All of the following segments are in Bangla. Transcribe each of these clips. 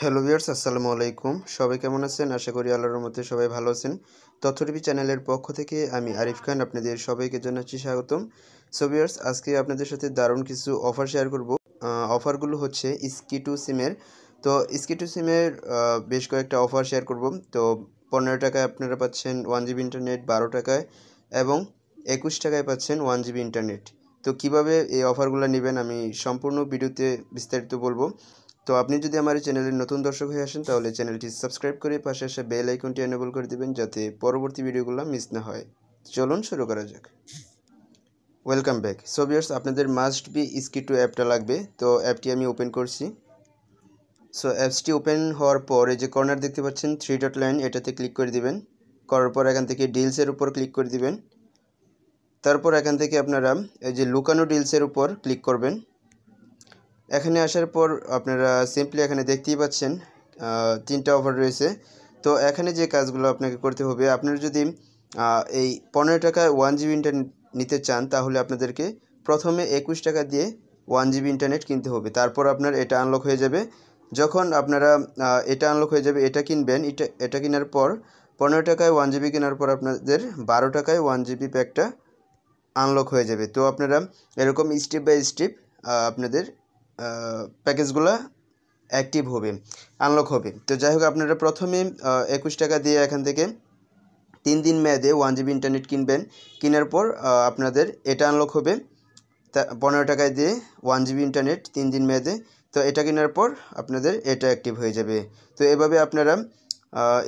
হ্যালো ভিউয়ার্স আসসালামু আলাইকুম সবাই কেমন আছেন আশা করি আল্লাহর মধ্যে সবাই ভালো আছেন তথ্যটিভি চ্যানেলের পক্ষ থেকে আমি আরিফ খান আপনাদের সবাইকে জানাচ্ছি স্বাগতম সো ভিউয়ার্স আজকে আপনাদের সাথে দারুণ কিছু অফার শেয়ার করব অফারগুলো হচ্ছে স্কিটু সিমের তো স্কিটু সিমের বেশ কয়েকটা অফার শেয়ার করব তো পনেরো টাকায় আপনারা পাচ্ছেন ওয়ান জিবি ইন্টারনেট বারো টাকায় এবং একুশ টাকায় পাচ্ছেন ওয়ান জিবি ইন্টারনেট তো কিভাবে এই অফারগুলো নেবেন আমি সম্পূর্ণ ভিডিওতে বিস্তারিত বলবো তো আপনি যদি আমার এই চ্যানেলের নতুন দর্শক হয়ে আসেন তাহলে চ্যানেলটি সাবস্ক্রাইব করে পাশে এসে বেল আইকনটি এনেবল করে দেবেন যাতে পরবর্তী ভিডিওগুলো মিস না হয় চলুন শুরু করা যাক ওয়েলকাম ব্যাক সো ভিউয়ার্স আপনাদের মাস্ট বি স্কি টু অ্যাপটা লাগবে তো অ্যাপটি আমি ওপেন করছি সো অ্যাপসটি ওপেন হওয়ার পর এই যে কর্নার দেখতে পাচ্ছেন থ্রি ডট লাইন এটাতে ক্লিক করে দিবেন করার পর এখান থেকে ডিলসের উপর ক্লিক করে দিবেন তারপর এখান থেকে আপনারা এই যে লুকানো ডিলসের উপর ক্লিক করবেন এখানে আসার পর আপনারা সিম্পলি এখানে দেখতেই পাচ্ছেন তিনটা অফার রয়েছে তো এখানে যে কাজগুলো আপনাকে করতে হবে আপনারা যদি এই পনেরো টাকায় ওয়ান জিবি ইন্টারনেট নিতে চান তাহলে আপনাদেরকে প্রথমে একুশ টাকা দিয়ে ওয়ান জিবি ইন্টারনেট কিনতে হবে তারপর আপনার এটা আনলক হয়ে যাবে যখন আপনারা এটা আনলক হয়ে যাবে এটা কিনবেন এটা এটা কেনার পর পনেরো টাকায় ওয়ান জিবি কেনার পর আপনাদের বারো টাকায় ওয়ান জিবি প্যাকটা আনলক হয়ে যাবে তো আপনারা এরকম স্টেপ বাই স্টেপ আপনাদের প্যাকেজগুলো অ্যাক্টিভ হবে আনলক হবে তো যাই হোক আপনারা প্রথমে একুশ টাকা দিয়ে এখান থেকে তিন দিন মেয়াদে ওয়ান জিবি ইন্টারনেট কিনবেন কেনার পর আপনাদের এটা আনলক হবে তা পনেরো টাকায় দিয়ে ওয়ান জিবি ইন্টারনেট তিন দিন মেয়াদে তো এটা কেনার পর আপনাদের এটা অ্যাক্টিভ হয়ে যাবে তো এভাবে আপনারা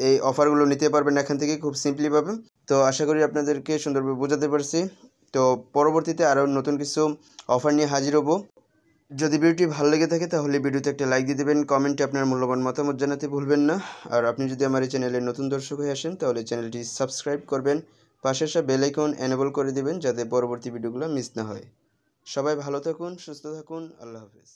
এই অফারগুলো নিতে পারবেন এখান থেকে খুব সিম্পলি পাবেন তো আশা করি আপনাদেরকে সুন্দরভাবে বোঝাতে পারছি তো পরবর্তীতে আরও নতুন কিছু অফার নিয়ে হাজির হবো যদি ভিডিওটি ভালো লেগে থাকে তাহলে ভিডিওতে একটা লাইক দিয়ে দেবেন কমেন্টে আপনার মূল্যবান মতামত জানাতে ভুলবেন না আর আপনি যদি আমার এই চ্যানেলে নতুন দর্শক হয়ে আসেন তাহলে চ্যানেলটি সাবস্ক্রাইব করবেন পাশে আসা বেলাইকন এনেবল করে দেবেন যাতে পরবর্তী ভিডিওগুলো মিস না হয় সবাই ভালো থাকুন সুস্থ থাকুন আল্লাহ হাফেজ